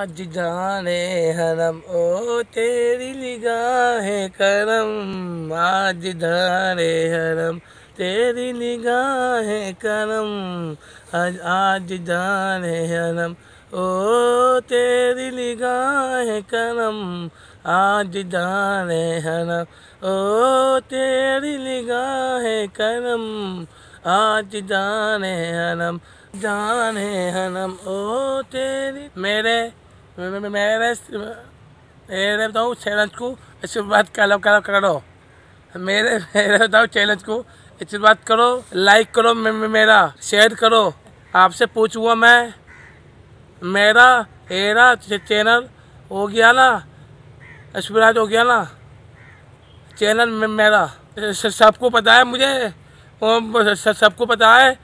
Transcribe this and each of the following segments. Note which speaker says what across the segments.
Speaker 1: आज जाने हरम ओ तेरी निगाह करम आज जाने हरम तेरी निगाह करम आज आज जाने हरम ओ तेरी निगाह करम आज जाने हरम ओ तेरी निगाह करम आज जाने हरम जाने हनम ओ तेरी मेरे मेरे मेरे बताओ चैलेंज को इसके बाद कलम करो मेरे मेरे बताओ चैलेंज को इसके करो लाइक करो मेरा शेयर करो आपसे पूछूंगा मैं मेरा हेरा चैनल हो गया ना अश्वराज हो गया ना चैनल मेरा सबको पता है मुझे सबको पता है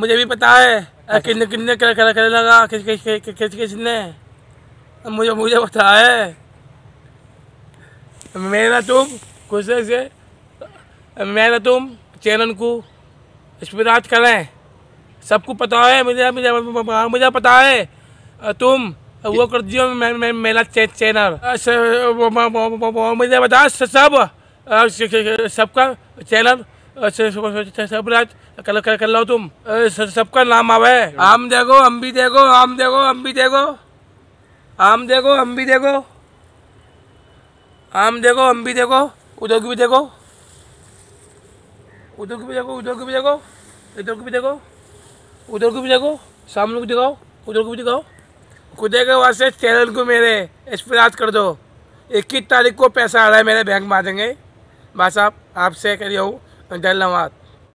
Speaker 1: मुझे भी पता है कितने कितने कर लगा किस किस किस किसने मुझे मुझे पता है मेरा तुम गुस्से से मेरा तुम चैनल को इस्पिराज करें सबको पता है मुझे मुझे मुझे पता है तुम वो कर दियो मेरा चैनल अच्छा, मुझे बता सब सबका चैनल अच्छा, सबराज कर लो तुम सबका नाम आवे हम देखो हम भी देखो हम देखो हम भी देखो आम देखो हम भी देखो आम देखो हम भी देखो उधर की भी देखो उधर की भी देखो उधर की भी देखो इधर की भी देखो उधर की भी देखो सामने को दिखाओ उधर को भी दिखाओ खुदे के वास्ते चैनल को मेरे इस पर याद कर दो इक्कीस तारीख को पैसा आ रहा है मेरे बैंक में आ जाएंगे बाद साहब आपसे कह रही हूँ धन्यवाद